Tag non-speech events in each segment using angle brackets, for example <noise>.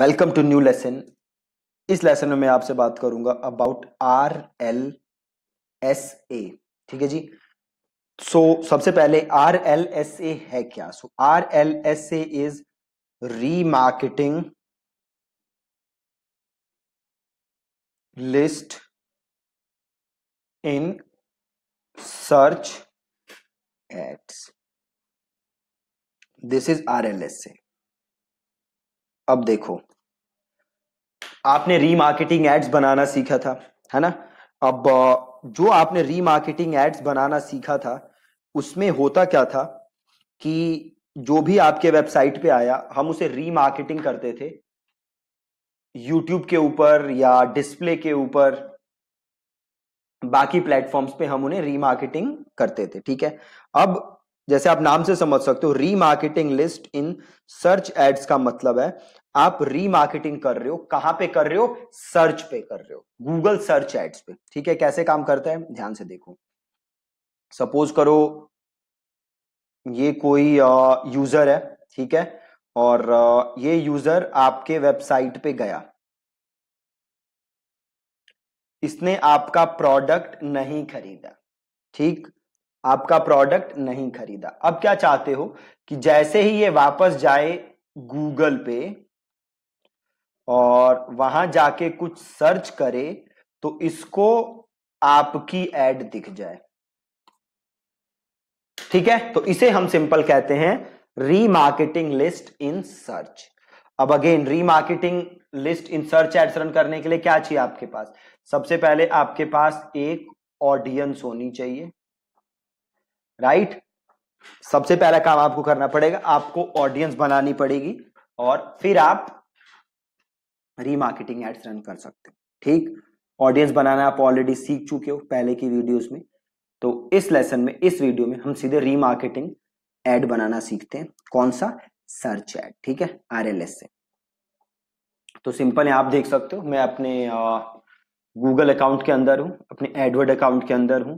Welcome to new lesson इस lesson में मैं आपसे बात करूंगा about R L S A ठीक है जी सो so, सबसे पहले आर एल एस ए है क्या so R L S A is remarketing list in search ads this is R L S A अब देखो आपने री मार्केटिंग एड्स बनाना सीखा था है ना अब जो आपने री मार्केटिंग एड्स बनाना सीखा था उसमें होता क्या था कि जो भी आपके वेबसाइट पे आया हम उसे री मार्केटिंग करते थे यूट्यूब के ऊपर या डिस्प्ले के ऊपर बाकी प्लेटफॉर्म्स पे हम उन्हें रीमार्केटिंग करते थे ठीक है अब जैसे आप नाम से समझ सकते हो remarketing list in search ads का मतलब है आप रीमार्केटिंग कर रहे हो कहां पे कर रहे हो सर्च पे कर रहे हो गूगल सर्च एड्स पे ठीक है कैसे काम करता है ध्यान से देखो सपोज करो ये कोई यूजर है ठीक है और ये यूजर आपके वेबसाइट पे गया इसने आपका प्रोडक्ट नहीं खरीदा ठीक आपका प्रोडक्ट नहीं खरीदा अब क्या चाहते हो कि जैसे ही ये वापस जाए गूगल पे और वहां जाके कुछ सर्च करे तो इसको आपकी एड दिख जाए ठीक है तो इसे हम सिंपल कहते हैं रीमार्केटिंग लिस्ट इन सर्च अब again remarketing list in search ads run करने के लिए क्या चाहिए आपके पास सबसे पहले आपके पास एक ऑडियंस होनी चाहिए राइट सबसे पहला काम आपको करना पड़ेगा आपको ऑडियंस बनानी पड़ेगी और फिर आप रीमार्केटिंग एड्स रन कर सकते हो ठीक ऑडियंस बनाना आप ऑलरेडी सीख चुके हो पहले की वीडियोस में तो इस लेसन में इस वीडियो में हम सीधे रीमार्केटिंग एड बनाना सीखते हैं कौन सा सर्च एड ठीक है एस से तो सिंपल है आप देख सकते हो मैं अपने गूगल अकाउंट के अंदर हूं अपने एडवर्ड अकाउंट के अंदर हूं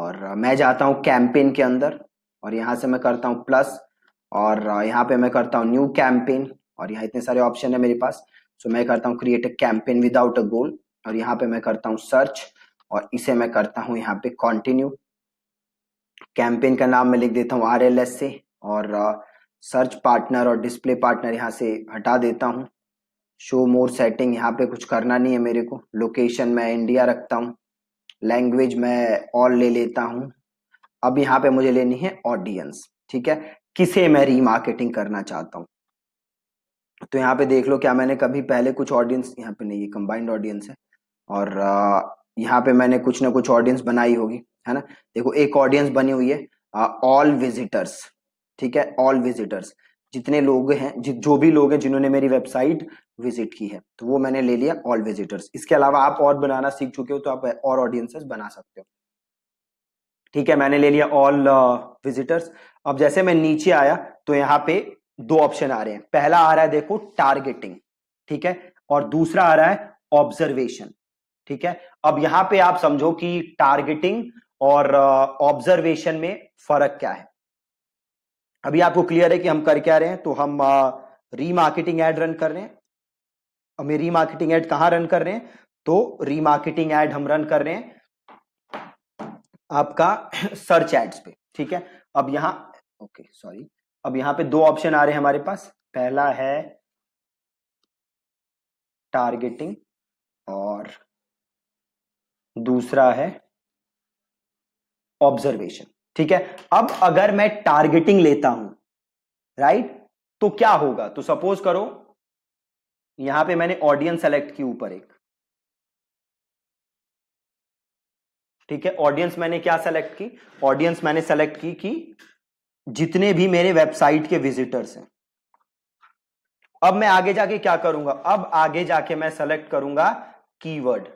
और मैं जाता हूँ कैंपेन के अंदर और यहाँ से मैं करता हूँ प्लस और यहाँ पे मैं करता हूँ न्यू कैंपेन और यहाँ इतने सारे ऑप्शन है मेरे पास सो मैं करता हूँ create a campaign without a goal और यहाँ पे मैं करता हूँ सर्च और इसे मैं करता हूँ यहाँ पे कॉन्टिन्यू कैंपेन का नाम मैं लिख देता हूँ आर एल एस से और सर्च पार्टनर और डिस्प्ले पार्टनर यहाँ से हटा देता हूँ शो मोर सेटिंग यहाँ पे कुछ करना नहीं है मेरे को लोकेशन मैं इंडिया रखता हूँ लैंग्वेज मैं ऑल ले लेता हूं अब यहाँ पे मुझे लेनी है ऑडियंस ठीक है किसे मैं रीमार्केटिंग करना चाहता हूं तो यहाँ पे देख लो क्या मैंने कभी पहले कुछ ऑडियंस यहाँ पे नहीं ये कंबाइंड ऑडियंस है और यहाँ पे मैंने कुछ ना कुछ ऑडियंस बनाई होगी है ना देखो एक ऑडियंस बनी हुई है ऑल विजिटर्स ठीक है ऑल विजिटर्स जितने लोग हैं जो भी लोग हैं जिन्होंने मेरी वेबसाइट विजिट की है तो वो मैंने ले लिया ऑल विजिटर्स इसके अलावा आप और बनाना सीख चुके हो तो आप और ऑडियंसेस बना सकते हो ठीक है मैंने ले लिया ऑल विजिटर्स अब जैसे मैं नीचे आया तो यहाँ पे दो ऑप्शन आ रहे हैं पहला आ रहा है देखो टारगेटिंग ठीक है और दूसरा आ रहा है ऑब्जर्वेशन ठीक है अब यहाँ पे आप समझो कि टारगेटिंग और ऑब्जर्वेशन में फर्क क्या है अभी आपको क्लियर है कि हम कर क्या रहे हैं तो हम रीमार्केटिंग एड रन कर रहे हैं हमें रीमार्केटिंग एड कहाँ रन कर रहे हैं तो रीमार्केटिंग एड हम रन कर रहे हैं आपका सर्च <clears throat> एड्स पे ठीक है अब यहां ओके सॉरी अब यहां पे दो ऑप्शन आ रहे हैं हमारे पास पहला है टारगेटिंग और दूसरा है ऑब्जर्वेशन ठीक है अब अगर मैं टारगेटिंग लेता हूं राइट तो क्या होगा तो सपोज करो यहां पे मैंने ऑडियंस सेलेक्ट की ऊपर एक ठीक है ऑडियंस मैंने क्या सेलेक्ट की ऑडियंस मैंने सेलेक्ट की कि जितने भी मेरे वेबसाइट के विजिटर्स हैं अब मैं आगे जाके क्या करूंगा अब आगे जाके मैं सेलेक्ट करूंगा कीवर्ड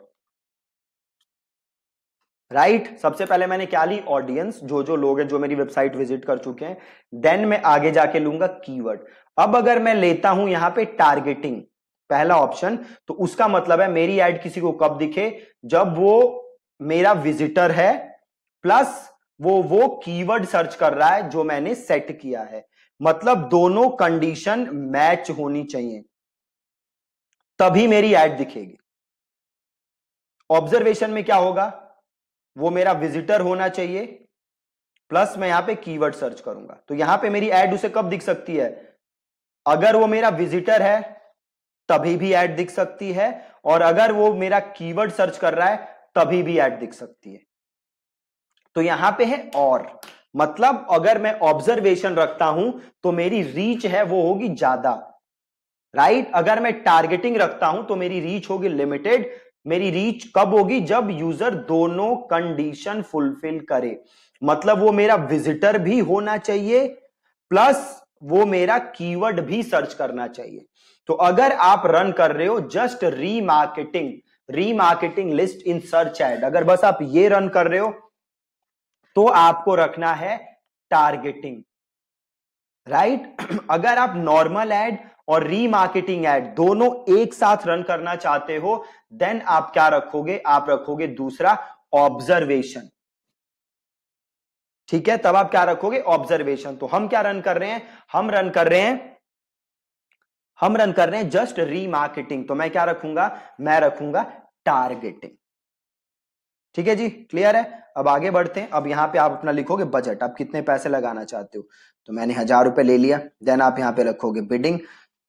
राइट right? सबसे पहले मैंने क्या ली ऑडियंस जो जो लोग हैं जो मेरी वेबसाइट विजिट कर चुके हैं देन मैं आगे जाके लूंगा कीवर्ड अब अगर मैं लेता हूं यहां पे टारगेटिंग पहला ऑप्शन तो उसका मतलब है मेरी एड किसी को कब दिखे जब वो मेरा विजिटर है प्लस वो वो कीवर्ड सर्च कर रहा है जो मैंने सेट किया है मतलब दोनों कंडीशन मैच होनी चाहिए तभी मेरी एड दिखेगी ऑब्जर्वेशन में क्या होगा वो मेरा विजिटर होना चाहिए प्लस मैं यहां पे कीवर्ड सर्च करूंगा तो यहां पे मेरी एड उसे कब दिख सकती है अगर वो मेरा विजिटर है तभी भी एड दिख सकती है और अगर वो मेरा कीवर्ड सर्च कर रहा है तभी भी एड दिख सकती है तो यहां पे है और मतलब अगर मैं ऑब्जर्वेशन रखता हूं तो मेरी रीच है वो होगी ज्यादा राइट right? अगर मैं टारगेटिंग रखता हूं तो मेरी रीच होगी लिमिटेड मेरी रीच कब होगी जब यूजर दोनों कंडीशन फुलफिल करे मतलब वो मेरा विजिटर भी होना चाहिए प्लस वो मेरा कीवर्ड भी सर्च करना चाहिए तो अगर आप रन कर रहे हो just remarketing remarketing list in search ad अगर बस आप ये रन कर रहे हो तो आपको रखना है टारगेटिंग राइट right? <clears throat> अगर आप नॉर्मल एड और रीमार्केटिंग एड दोनों एक साथ रन करना चाहते हो देन आप क्या रखोगे आप रखोगे दूसरा ऑब्जर्वेशन ठीक है तब आप क्या रखोगे ऑब्जर्वेशन तो हम क्या रन कर रहे हैं हम रन कर रहे हैं हम रन कर रहे हैं जस्ट रीमार्केटिंग तो मैं क्या रखूंगा मैं रखूंगा टारगेटिंग ठीक है जी क्लियर है अब आगे बढ़ते हैं अब यहां पे आप अपना लिखोगे बजट आप कितने पैसे लगाना चाहते हो तो मैंने हजार रुपए ले लिया देन आप यहां पे रखोगे बिडिंग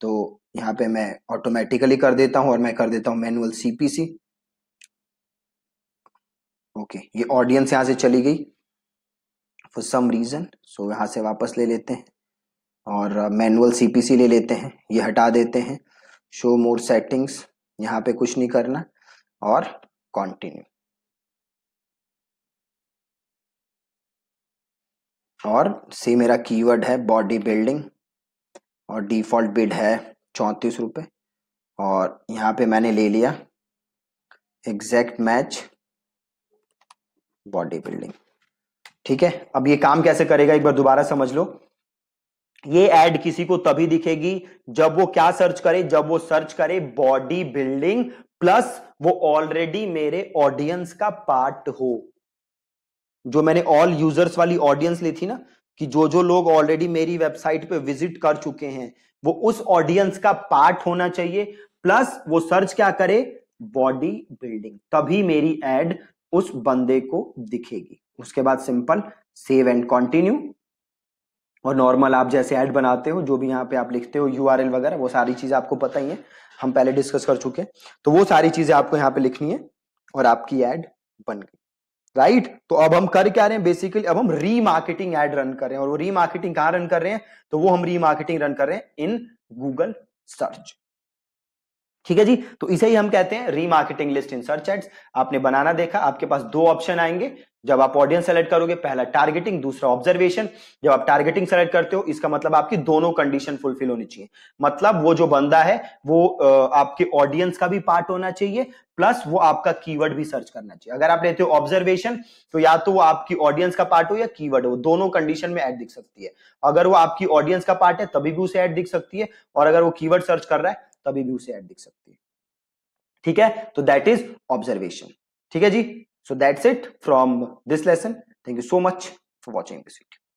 तो यहाँ पे मैं ऑटोमेटिकली कर देता हूँ और मैं कर देता हूँ मैनुअल सीपीसी ओके ये ऑडियंस यहाँ से चली गई फॉर सम रीज़न सो यहाँ से वापस ले लेते हैं और मैनुअल uh, सीपीसी ले लेते हैं ये हटा देते हैं शो मोर सेटिंग्स यहाँ पे कुछ नहीं करना और कंटिन्यू और सी मेरा कीवर्ड है बॉडी बिल्डिंग और डिफ़ॉल्ट बिड है चौंतीस रुपये और यहाँ पे मैंने ले लिया एग्जैक्ट मैच बॉडी बिल्डिंग ठीक है अब ये काम कैसे करेगा एक बार दोबारा समझ लो ये एड किसी को तभी दिखेगी जब वो क्या सर्च करे जब वो सर्च करे बॉडी बिल्डिंग प्लस वो ऑलरेडी मेरे ऑडियंस का पार्ट हो जो मैंने ऑल यूजर्स वाली ऑडियंस ली थी ना कि जो जो लोग ऑलरेडी मेरी वेबसाइट पे विजिट कर चुके हैं वो उस ऑडियंस का पार्ट होना चाहिए प्लस वो सर्च क्या करे बॉडी बिल्डिंग तभी मेरी एड उस बंदे को दिखेगी उसके बाद सिंपल सेव एंड कंटिन्यू और नॉर्मल आप जैसे ऐड बनाते हो जो भी यहाँ पे आप लिखते हो यू वगैरह वो सारी चीजें आपको पता ही है हम पहले डिस्कस कर चुके हैं तो वो सारी चीजें आपको यहाँ पे लिखनी है और आपकी एड बन गई राइट right? तो अब हम कर क्या रहे हैं बेसिकली अब हम रीमार्केटिंग एड रन कर रहे हैं और वो रीमार्केटिंग कहां रन कर रहे हैं तो वो हम रीमार्केटिंग रन कर रहे हैं इन गूगल सर्च ठीक है जी तो इसे ही हम कहते हैं remarketing list in search ads आपने बनाना देखा आपके पास दो ऑप्शन आएंगे जब आप ऑडियंस सेलेक्ट करोगे पहला टारगेटिंग दूसरा ऑब्जर्वेशन जब आप टारगेटिंग सेलेक्ट करते हो इसका मतलब आपकी दोनों कंडीशन फुलफिल होनी चाहिए मतलब वो जो बंदा है वो आपके ऑडियंस का भी पार्ट होना चाहिए प्लस वो आपका कीवर्ड भी सर्च करना चाहिए अगर आप लेते हो ऑब्जर्वेशन तो या तो वो आपकी ऑडियंस का पार्ट हो या कीवर्ड हो दोनों कंडीशन में एड दिख सकती है अगर वो आपकी ऑडियंस का पार्ट है तभी भी उसे ऐड दिख सकती है और अगर वो कीवर्ड सर्च कर रहा है तभी भी उसे ऐड दिख सकती है ठीक है तो दैट इज ऑब्जर्वेशन ठीक है जी So that's it from this lesson. Thank you so much for watching this video.